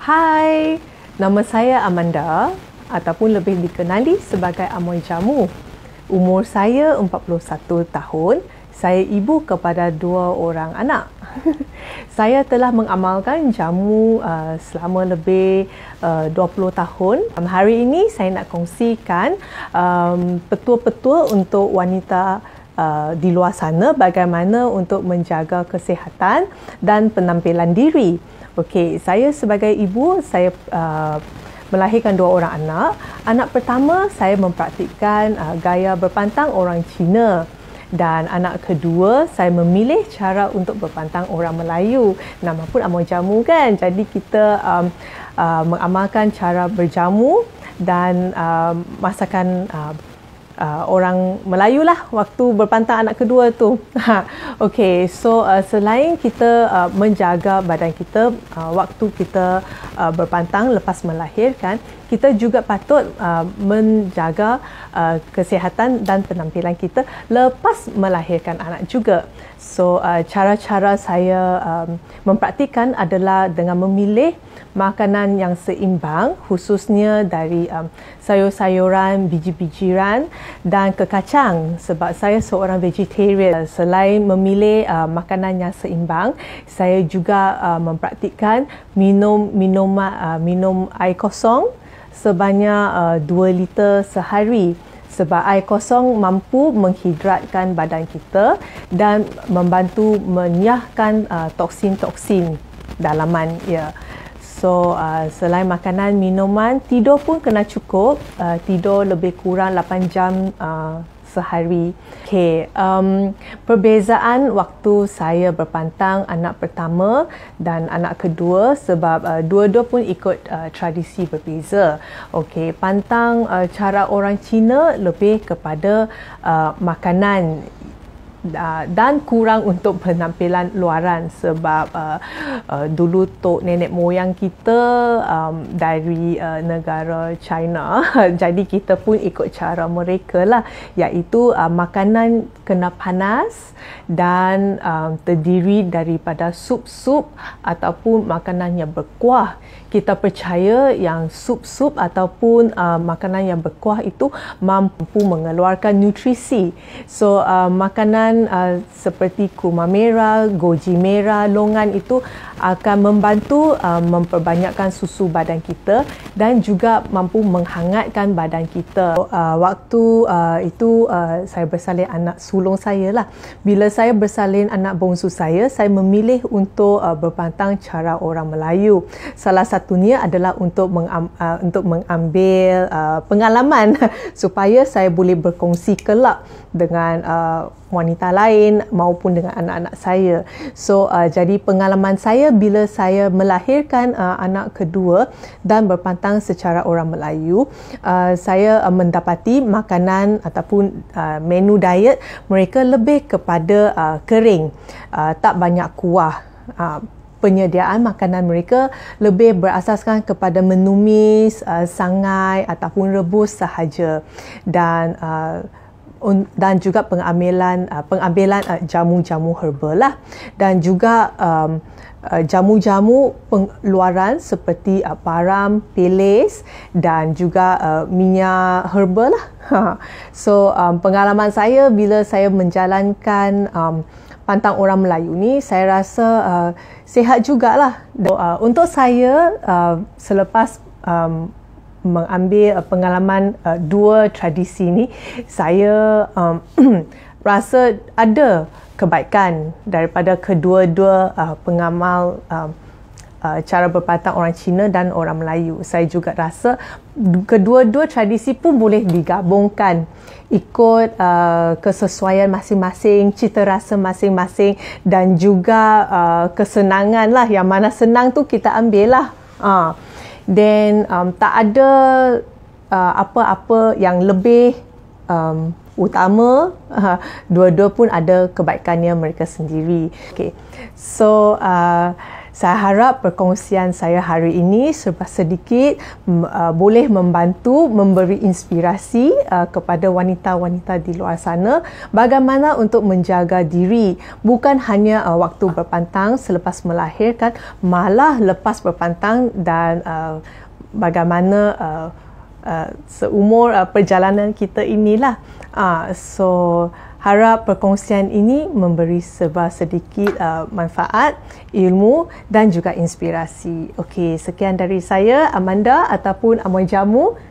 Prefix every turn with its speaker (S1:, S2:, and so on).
S1: Hai, nama saya Amanda ataupun lebih dikenali sebagai Amoy Jamu. Umur saya 41 tahun. Saya ibu kepada dua orang anak. saya telah mengamalkan jamu uh, selama lebih uh, 20 tahun. Um, hari ini saya nak kongsikan um, petua-petua untuk wanita Uh, di luar sana bagaimana untuk menjaga kesihatan dan penampilan diri. Okey, saya sebagai ibu saya uh, melahirkan dua orang anak. Anak pertama saya mempraktikkan uh, gaya berpantang orang Cina dan anak kedua saya memilih cara untuk berpantang orang Melayu. Nama pun amau jamu kan. Jadi kita um, uh, mengamalkan cara berjamu dan uh, masakan uh, uh, orang Melayu lah waktu berpantang anak kedua tu. Ha, okay, so uh, selain kita uh, menjaga badan kita uh, waktu kita uh, berpantang lepas melahirkan, kita juga patut uh, menjaga uh, kesihatan dan penampilan kita lepas melahirkan anak juga. So uh, cara-cara saya um, mempraktikan adalah dengan memilih makanan yang seimbang khususnya dari um, sayur-sayuran, biji-bijiran dan kekacang sebab saya seorang vegetarian. Selain memilih uh, makanan yang seimbang, saya juga uh, mempraktikan minum minum uh, minum air kosong sebanyak uh, 2 liter sehari sebab air kosong mampu menghidratkan badan kita dan membantu menyahkan uh, toksin-toksin dalaman ya. So uh, selain makanan, minuman, tidur pun kena cukup, uh, tidur lebih kurang 8 jam uh, sehari. Okay, um, perbezaan waktu saya berpantang anak pertama dan anak kedua sebab uh, dua-dua pun ikut uh, tradisi berbeza. Okay, pantang uh, cara orang Cina lebih kepada uh, makanan dan kurang untuk penampilan luaran sebab uh, uh, dulu tok nenek moyang kita um, dari uh, negara China jadi kita pun ikut cara mereka lah iaitu uh, makanan kena panas dan um, terdiri daripada sup-sup ataupun makanan yang berkuah kita percaya yang sup-sup ataupun uh, makanan yang berkuah itu mampu mengeluarkan nutrisi so uh, makanan longan uh, seperti kuma merah, goji merah, longan itu akan membantu uh, memperbanyakkan susu badan kita dan juga mampu menghangatkan badan kita. Uh, waktu uh, itu uh, saya bersalin anak sulung saya lah. Bila saya bersalin anak bongsu saya, saya memilih untuk uh, berpantang cara orang Melayu. Salah satunya adalah untuk mengam, uh, untuk mengambil uh, pengalaman supaya saya boleh berkongsi kelak dengan uh, wanita lain maupun dengan anak-anak saya. So uh, jadi pengalaman saya bila saya melahirkan uh, anak kedua dan berpantang secara orang Melayu, uh, saya uh, mendapati makanan ataupun uh, menu diet mereka lebih kepada uh, kering, uh, tak banyak kuah. Uh, penyediaan makanan mereka lebih berasaskan kepada menumis, uh, sangai ataupun rebus sahaja dan uh, dan juga pengambilan uh, pengambilan uh, jamu-jamu herbal lah dan juga um, uh, jamu-jamu pengeluaran seperti uh, param, pelis dan juga uh, minyak herbal lah. so um, pengalaman saya bila saya menjalankan um, pantang orang Melayu ni saya rasa uh, sehat jugalah. Dan, uh, untuk saya uh, selepas um, mengambil uh, pengalaman uh, dua tradisi ni saya um, rasa ada kebaikan daripada kedua-dua uh, pengamal um, uh, cara berpatah orang Cina dan orang Melayu. Saya juga rasa kedua-dua tradisi pun boleh digabungkan ikut uh, kesesuaian masing-masing, cita rasa masing-masing dan juga uh, kesenangan lah. Yang mana senang tu kita ambil Uh then um, tak ada uh, apa-apa uh, yang lebih um, utama uh, dua-dua pun ada kebaikannya mereka sendiri okay so uh, saya harap perkongsian saya hari ini sedikit mm, uh, boleh membantu memberi inspirasi uh, kepada wanita-wanita di luar sana bagaimana untuk menjaga diri bukan hanya uh, waktu berpantang selepas melahirkan malah lepas berpantang dan uh, bagaimana uh, uh, seumur uh, perjalanan kita inilah. Uh, so Harap perkongsian ini memberi serba sedikit uh, manfaat, ilmu dan juga inspirasi. Okey, sekian dari saya Amanda ataupun Amoy Jamu.